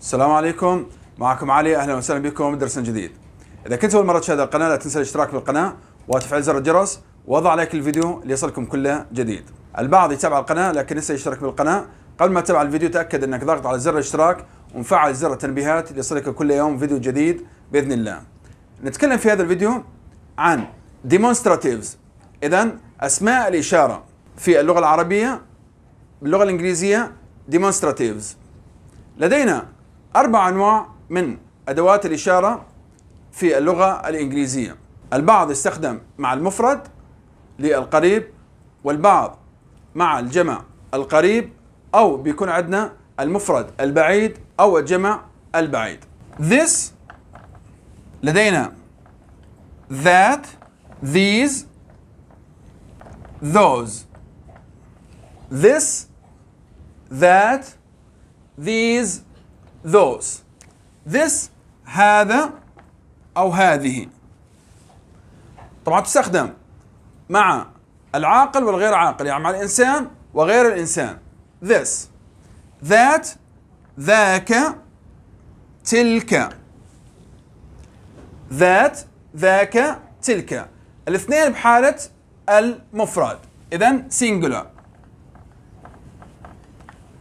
السلام عليكم معكم علي اهلا وسهلا بكم درس جديد اذا كنت اول مره تشاهد القناه لا تنسى الاشتراك بالقناه وتفعيل زر الجرس وضع لايك الفيديو ليصلكم كل جديد البعض يتابع القناه لكن نسى يشترك بالقناه قبل ما تتابع الفيديو تاكد انك ضغط على زر الاشتراك ومفعل زر التنبيهات ليصلك كل يوم فيديو جديد باذن الله نتكلم في هذا الفيديو عن ديمونستراتيفز اذا اسماء الاشاره في اللغه العربيه باللغه الانجليزيه ديمونستراتيفز لدينا أربع أنواع من أدوات الإشارة في اللغة الإنجليزية البعض يستخدم مع المفرد للقريب والبعض مع الجمع القريب أو بيكون عندنا المفرد البعيد أو الجمع البعيد this لدينا that these those this that these those this هذا أو هذه طبعا تستخدم مع العاقل والغير عاقل يعني مع الإنسان وغير الإنسان this that ذاك تلك ذات ذاك تلك الاثنين بحالة المفرد إذا singular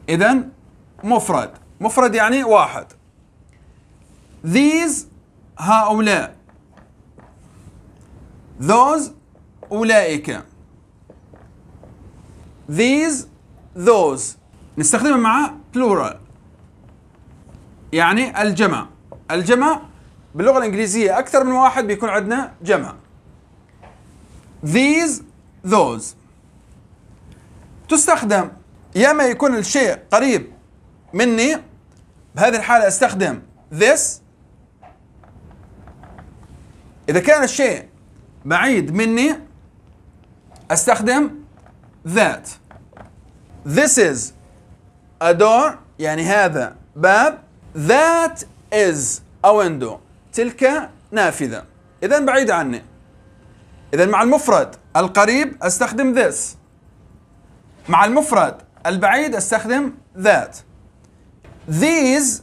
إذا مفرد مفرد يعني واحد these هؤلاء those أولئك these those نستخدمها مع plural يعني الجمع الجمع باللغة الإنجليزية أكثر من واحد بيكون عندنا جمع these those تستخدم يا ما يكون الشيء قريب مني بهذه الحالة استخدم this إذا كان الشيء بعيد مني استخدم that this is a door يعني هذا باب that is a window تلك نافذة إذا بعيد عني إذا مع المفرد القريب استخدم this مع المفرد البعيد استخدم that these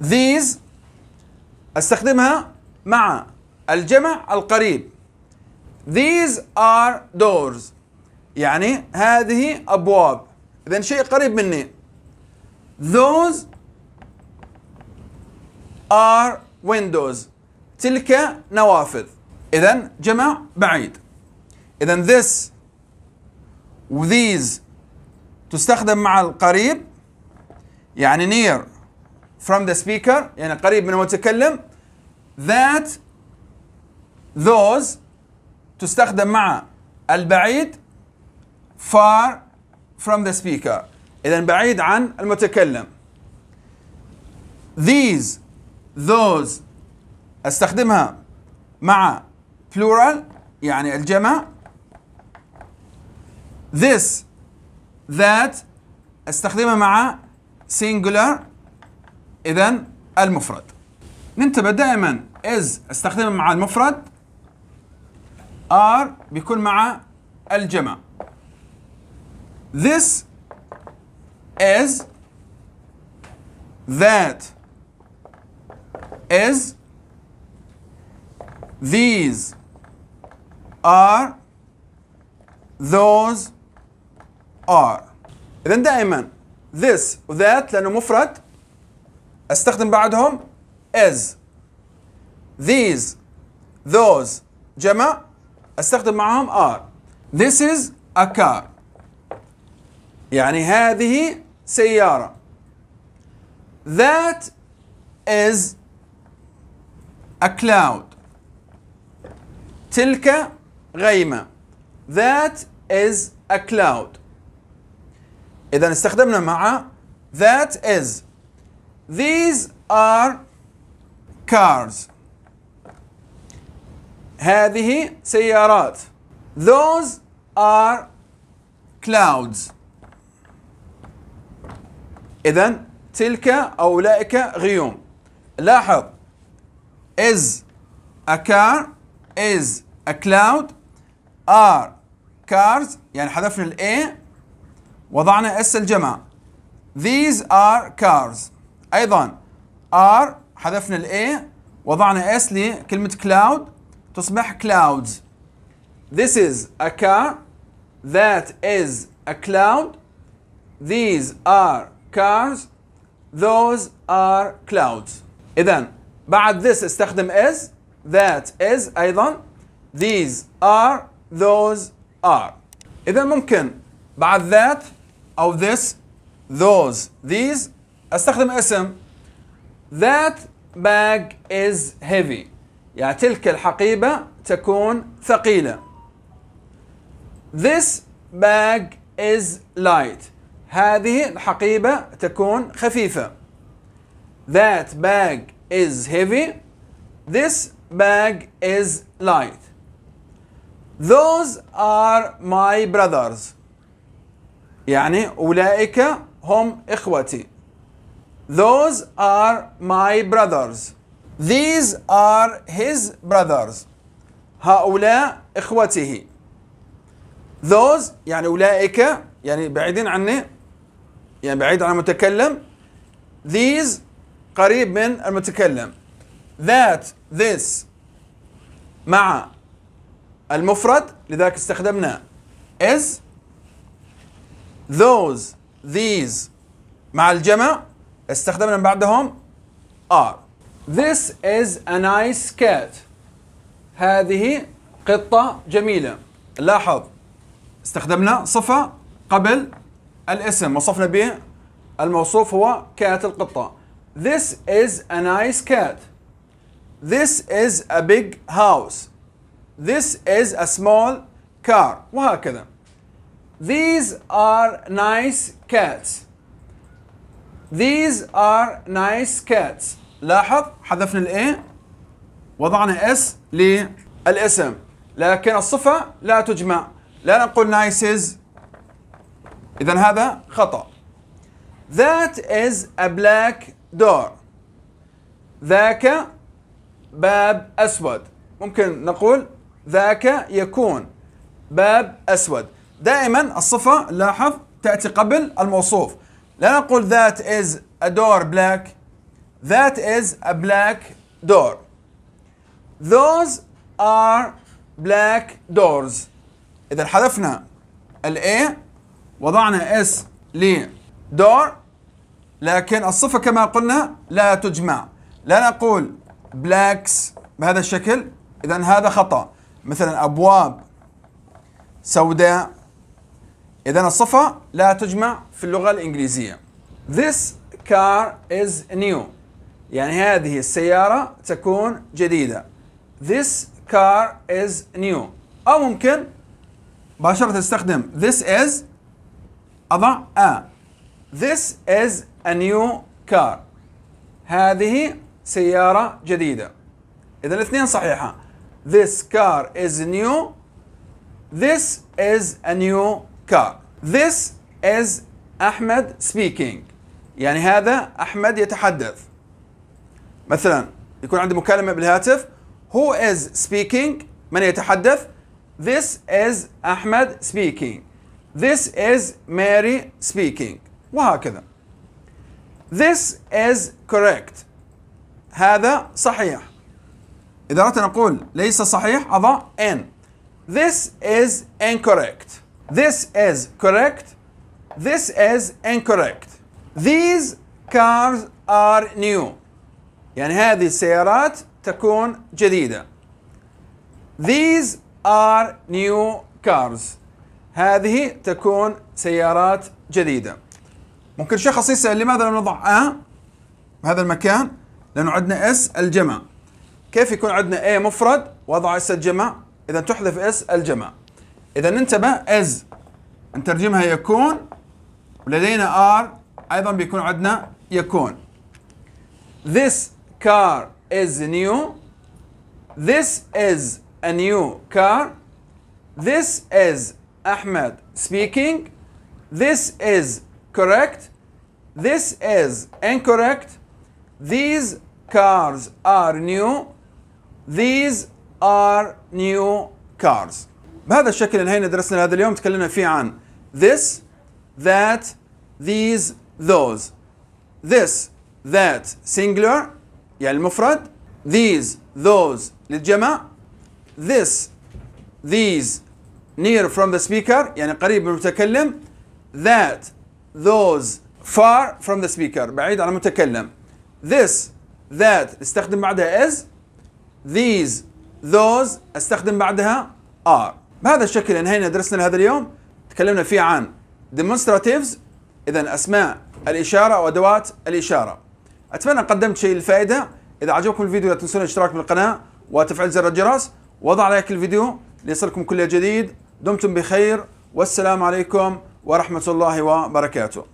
these استخدمها مع الجمع القريب these are doors يعني هذه ابواب اذا شيء قريب مني those are windows تلك نوافذ اذا جمع بعيد اذا this و these تستخدم مع القريب يعني near from the speaker يعني قريب من المتكلم that those تستخدم مع البعيد far from the speaker إذا بعيد عن المتكلم these those استخدمها مع plural يعني الجمع this that استخدمها مع سينجولار اذا المفرد ننتبه دائما از استخدمه مع المفرد ار بيكون مع الجمع this is that is these are those are إذا دائما this that لأنه مفرد أستخدم بعدهم as these those جمع أستخدم معهم are this is a car يعني هذه سيارة that is a cloud تلك غيمة that is a cloud إذا استخدمنا مع that is these are cars هذه سيارات those are clouds إذا تلك أو أولئك غيوم لاحظ is a car is a cloud are cars يعني حذفنا الـ A وضعنا اس الجمع these are cars ايضا are حذفنا الاي وضعنا اس لكلمه cloud تصبح clouds this is a car that is a cloud these are cars those are clouds اذا بعد this استخدم is that is ايضا these are those are اذا ممكن بعد that Of this those these أستخدم اسم that bag is heavy يعني تلك الحقيبة تكون ثقيلة this bag is light هذه الحقيبة تكون خفيفة that bag is heavy this bag is light those are my brothers يعني أولئك هم إخوتي Those are my brothers These are his brothers هؤلاء إخوته Those يعني أولئك يعني بعيدين عني يعني بعيد عن المتكلم These قريب من المتكلم That this مع المفرد لذلك استخدمنا is those these مع الجمع استخدمنا من بعدهم are This is a nice cat هذه قطة جميلة لاحظ استخدمنا صفة قبل الاسم وصفنا به الموصوف هو كات القطة This is a nice cat This is a big house This is a small car وهكذا These are nice cats. These are nice cats. لاحظ حذفنا الاي وضعنا اس للاسم لكن الصفة لا تجمع لا نقول نايسز إذا هذا خطأ That is a black door ذاك باب أسود ممكن نقول ذاك يكون باب أسود دائما الصفة لاحظ تأتي قبل الموصوف لا نقول that is a door black that is a black door those are black doors إذا حذفنا ال A وضعنا S ل door لكن الصفة كما قلنا لا تجمع لا نقول blacks بهذا الشكل إذا هذا خطأ مثلا أبواب سوداء إذا الصفة لا تجمع في اللغة الإنجليزية. This car is new. يعني هذه السيارة تكون جديدة. This car is new. أو ممكن مباشرة تستخدم this is أضع a. This is a new car. هذه سيارة جديدة. إذا الاثنين صحيحة. This car is new. This is a new car this is Ahmed speaking يعني هذا أحمد يتحدث مثلا يكون عندي مكالمة بالهاتف who is speaking من يتحدث this is Ahmed speaking this is Mary speaking وهكذا this is correct هذا صحيح إذا أردت أن أقول ليس صحيح أضع in this is incorrect This is correct. This is incorrect. These cars are new. يعني هذه السيارات تكون جديدة. These are new cars. هذه تكون سيارات جديدة. ممكن شخص يسأل لماذا لم نضع A بهذا المكان؟ لأنه عندنا S الجمع. كيف يكون عندنا A مفرد وضع S الجمع؟ إذا تحذف S الجمع. اذا انتبه از نترجمها يكون ولدينا ار ايضا بيكون عندنا يكون This car is new This is a new car This is احمد speaking This is correct This is incorrect These cars are new These are new cars بهذا الشكل انهينا درسنا لهذا اليوم تكلمنا فيه عن this that these those this that singular يعني المفرد these those للجمع this these near from the speaker يعني قريب من المتكلم that those far from the speaker بعيد عن المتكلم this that استخدم بعدها is these those استخدم بعدها are بهذا الشكل انهينا درسنا لهذا اليوم تكلمنا فيه عن demonstratives اذا اسماء الاشاره وادوات الاشاره اتمنى قدمت شيء للفائده اذا عجبكم الفيديو لا تنسون الاشتراك بالقناه وتفعيل زر الجرس وضع لايك الفيديو ليصلكم كل جديد دمتم بخير والسلام عليكم ورحمه الله وبركاته